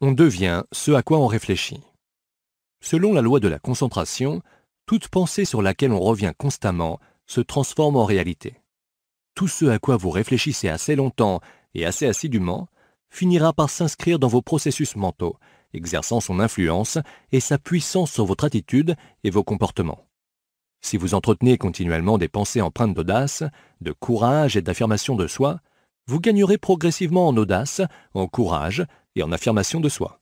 on devient ce à quoi on réfléchit. Selon la loi de la concentration, toute pensée sur laquelle on revient constamment se transforme en réalité. Tout ce à quoi vous réfléchissez assez longtemps et assez assidûment finira par s'inscrire dans vos processus mentaux, exerçant son influence et sa puissance sur votre attitude et vos comportements. Si vous entretenez continuellement des pensées empreintes d'audace, de courage et d'affirmation de soi, vous gagnerez progressivement en audace, en courage et en affirmation de soi.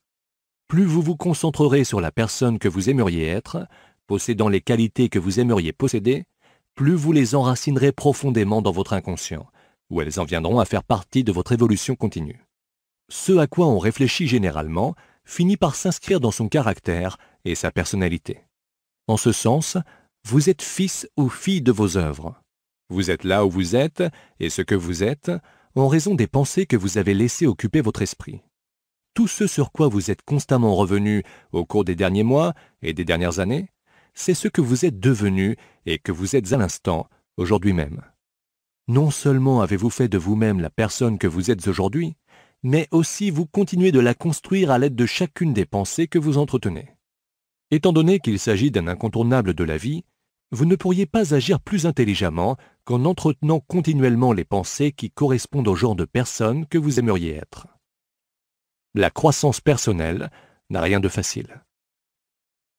Plus vous vous concentrerez sur la personne que vous aimeriez être, possédant les qualités que vous aimeriez posséder, plus vous les enracinerez profondément dans votre inconscient, où elles en viendront à faire partie de votre évolution continue. Ce à quoi on réfléchit généralement finit par s'inscrire dans son caractère et sa personnalité. En ce sens, vous êtes fils ou fille de vos œuvres. Vous êtes là où vous êtes, et ce que vous êtes, en raison des pensées que vous avez laissées occuper votre esprit. Tout ce sur quoi vous êtes constamment revenu au cours des derniers mois et des dernières années, c'est ce que vous êtes devenu et que vous êtes à l'instant, aujourd'hui même. Non seulement avez-vous fait de vous-même la personne que vous êtes aujourd'hui, mais aussi vous continuez de la construire à l'aide de chacune des pensées que vous entretenez. Étant donné qu'il s'agit d'un incontournable de la vie, vous ne pourriez pas agir plus intelligemment qu'en entretenant continuellement les pensées qui correspondent au genre de personne que vous aimeriez être. La croissance personnelle n'a rien de facile.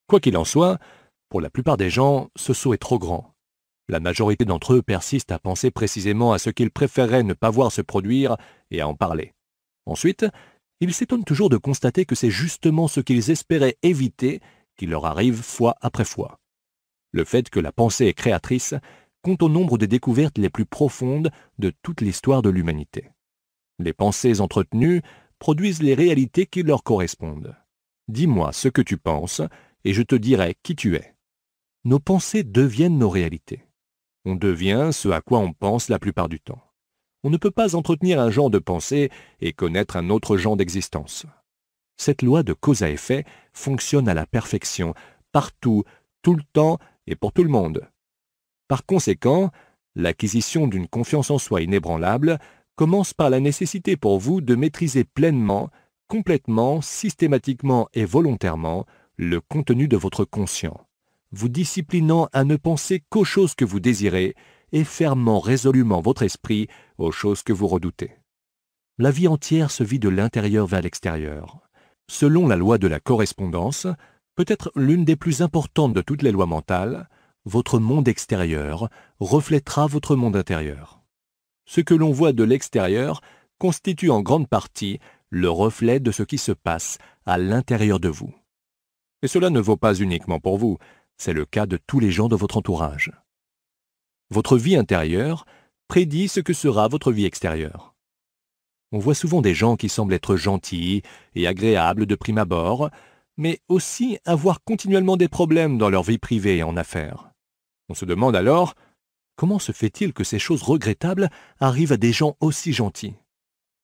Quoi qu'il en soit, pour la plupart des gens, ce saut est trop grand. La majorité d'entre eux persiste à penser précisément à ce qu'ils préféraient ne pas voir se produire et à en parler. Ensuite, ils s'étonnent toujours de constater que c'est justement ce qu'ils espéraient éviter qui leur arrive fois après fois. Le fait que la pensée est créatrice compte au nombre des découvertes les plus profondes de toute l'histoire de l'humanité. Les pensées entretenues produisent les réalités qui leur correspondent. Dis-moi ce que tu penses et je te dirai qui tu es. Nos pensées deviennent nos réalités. On devient ce à quoi on pense la plupart du temps. On ne peut pas entretenir un genre de pensée et connaître un autre genre d'existence. Cette loi de cause à effet fonctionne à la perfection, partout, tout le temps et pour tout le monde. Par conséquent, l'acquisition d'une confiance en soi inébranlable commence par la nécessité pour vous de maîtriser pleinement, complètement, systématiquement et volontairement le contenu de votre conscient, vous disciplinant à ne penser qu'aux choses que vous désirez et fermant résolument votre esprit aux choses que vous redoutez. La vie entière se vit de l'intérieur vers l'extérieur. Selon la loi de la correspondance, peut-être l'une des plus importantes de toutes les lois mentales, votre monde extérieur reflétera votre monde intérieur. Ce que l'on voit de l'extérieur constitue en grande partie le reflet de ce qui se passe à l'intérieur de vous. Et cela ne vaut pas uniquement pour vous, c'est le cas de tous les gens de votre entourage. Votre vie intérieure prédit ce que sera votre vie extérieure. On voit souvent des gens qui semblent être gentils et agréables de prime abord, mais aussi avoir continuellement des problèmes dans leur vie privée et en affaires. On se demande alors comment se fait-il que ces choses regrettables arrivent à des gens aussi gentils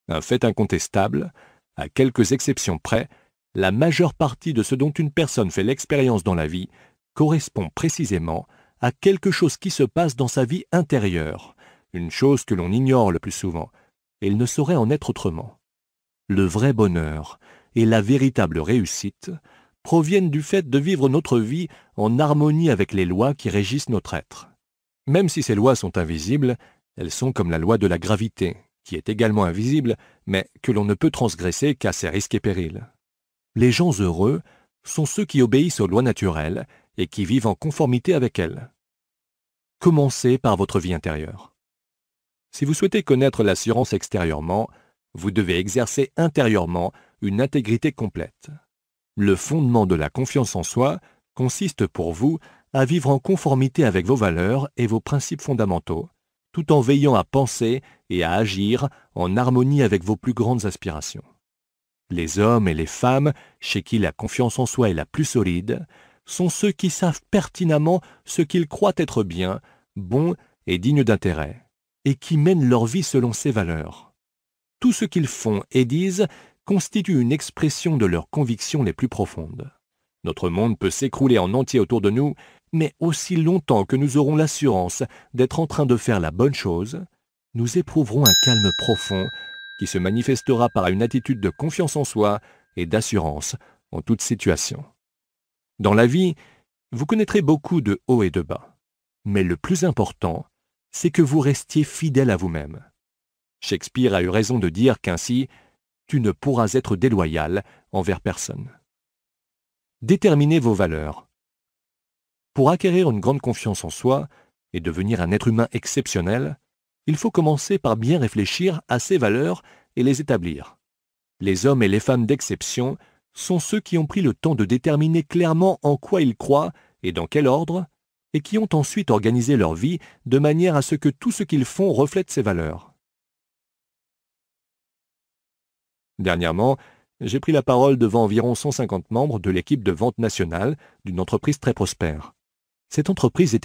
Un fait incontestable, à quelques exceptions près, la majeure partie de ce dont une personne fait l'expérience dans la vie correspond précisément à quelque chose qui se passe dans sa vie intérieure, une chose que l'on ignore le plus souvent, et il ne saurait en être autrement. Le vrai bonheur et la véritable réussite proviennent du fait de vivre notre vie en harmonie avec les lois qui régissent notre être. Même si ces lois sont invisibles, elles sont comme la loi de la gravité, qui est également invisible, mais que l'on ne peut transgresser qu'à ses risques et périls. Les gens heureux sont ceux qui obéissent aux lois naturelles et qui vivent en conformité avec elles. Commencez par votre vie intérieure. Si vous souhaitez connaître l'assurance extérieurement, vous devez exercer intérieurement une intégrité complète. Le fondement de la confiance en soi consiste pour vous à vivre en conformité avec vos valeurs et vos principes fondamentaux, tout en veillant à penser et à agir en harmonie avec vos plus grandes aspirations. Les hommes et les femmes chez qui la confiance en soi est la plus solide sont ceux qui savent pertinemment ce qu'ils croient être bien, bon et digne d'intérêt, et qui mènent leur vie selon ces valeurs. Tout ce qu'ils font et disent constituent une expression de leurs convictions les plus profondes. Notre monde peut s'écrouler en entier autour de nous, mais aussi longtemps que nous aurons l'assurance d'être en train de faire la bonne chose, nous éprouverons un calme profond qui se manifestera par une attitude de confiance en soi et d'assurance en toute situation. Dans la vie, vous connaîtrez beaucoup de hauts et de bas, mais le plus important, c'est que vous restiez fidèle à vous-même. Shakespeare a eu raison de dire qu'ainsi, tu ne pourras être déloyal envers personne. Déterminez vos valeurs. Pour acquérir une grande confiance en soi et devenir un être humain exceptionnel, il faut commencer par bien réfléchir à ces valeurs et les établir. Les hommes et les femmes d'exception sont ceux qui ont pris le temps de déterminer clairement en quoi ils croient et dans quel ordre, et qui ont ensuite organisé leur vie de manière à ce que tout ce qu'ils font reflète ces valeurs. Dernièrement, j'ai pris la parole devant environ 150 membres de l'équipe de vente nationale d'une entreprise très prospère. Cette entreprise était